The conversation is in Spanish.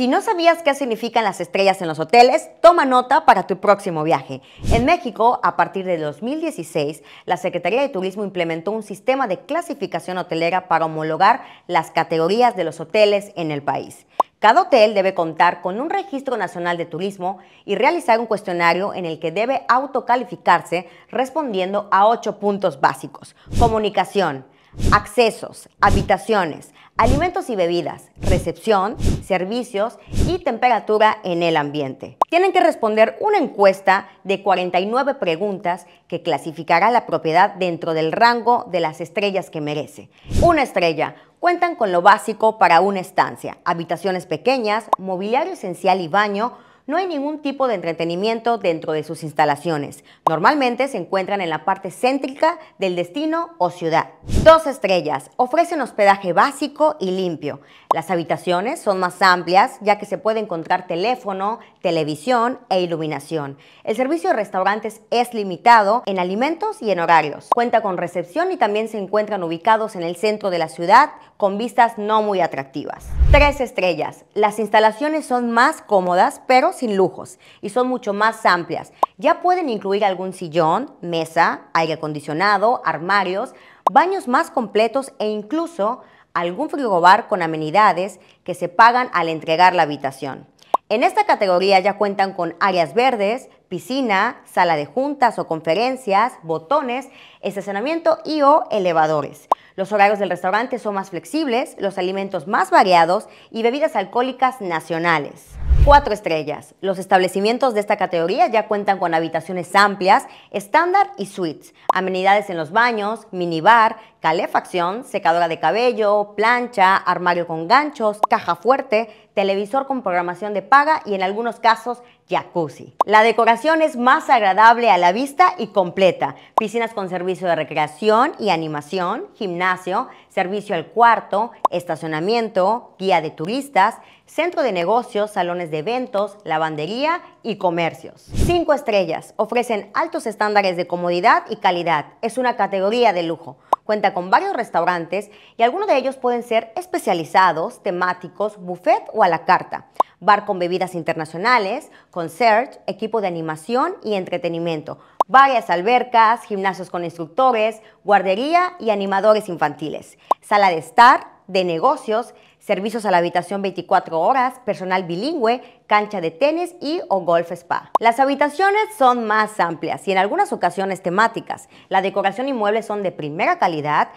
Si no sabías qué significan las estrellas en los hoteles, toma nota para tu próximo viaje. En México, a partir de 2016, la Secretaría de Turismo implementó un sistema de clasificación hotelera para homologar las categorías de los hoteles en el país. Cada hotel debe contar con un registro nacional de turismo y realizar un cuestionario en el que debe autocalificarse respondiendo a ocho puntos básicos. Comunicación, accesos, habitaciones, alimentos y bebidas, recepción, servicios y temperatura en el ambiente. Tienen que responder una encuesta de 49 preguntas que clasificará la propiedad dentro del rango de las estrellas que merece. Una estrella. Cuentan con lo básico para una estancia, habitaciones pequeñas, mobiliario esencial y baño, no hay ningún tipo de entretenimiento dentro de sus instalaciones. Normalmente se encuentran en la parte céntrica del destino o ciudad. Dos estrellas. Ofrecen hospedaje básico y limpio. Las habitaciones son más amplias ya que se puede encontrar teléfono, televisión e iluminación. El servicio de restaurantes es limitado en alimentos y en horarios. Cuenta con recepción y también se encuentran ubicados en el centro de la ciudad con vistas no muy atractivas. Tres estrellas. Las instalaciones son más cómodas pero sin lujos y son mucho más amplias. Ya pueden incluir algún sillón, mesa, aire acondicionado, armarios, baños más completos e incluso algún frigobar con amenidades que se pagan al entregar la habitación. En esta categoría ya cuentan con áreas verdes, piscina, sala de juntas o conferencias, botones, estacionamiento y o elevadores. Los horarios del restaurante son más flexibles, los alimentos más variados y bebidas alcohólicas nacionales. Cuatro estrellas. Los establecimientos de esta categoría ya cuentan con habitaciones amplias, estándar y suites, amenidades en los baños, minibar, calefacción, secadora de cabello, plancha, armario con ganchos, caja fuerte, televisor con programación de paga y en algunos casos jacuzzi. La decoración es más agradable a la vista y completa. Piscinas con servicio de recreación y animación, gimnasio, servicio al cuarto, estacionamiento, guía de turistas, centro de negocios, salones de eventos, lavandería y comercios. Cinco estrellas. Ofrecen altos estándares de comodidad y calidad. Es una categoría de lujo. Cuenta con varios restaurantes y algunos de ellos pueden ser especializados, temáticos, buffet o a la carta, bar con bebidas internacionales, concert, equipo de animación y entretenimiento, varias albercas, gimnasios con instructores, guardería y animadores infantiles, sala de estar, de negocios, servicios a la habitación 24 horas, personal bilingüe, cancha de tenis y o golf spa. Las habitaciones son más amplias y en algunas ocasiones temáticas. La decoración y muebles son de primera calidad,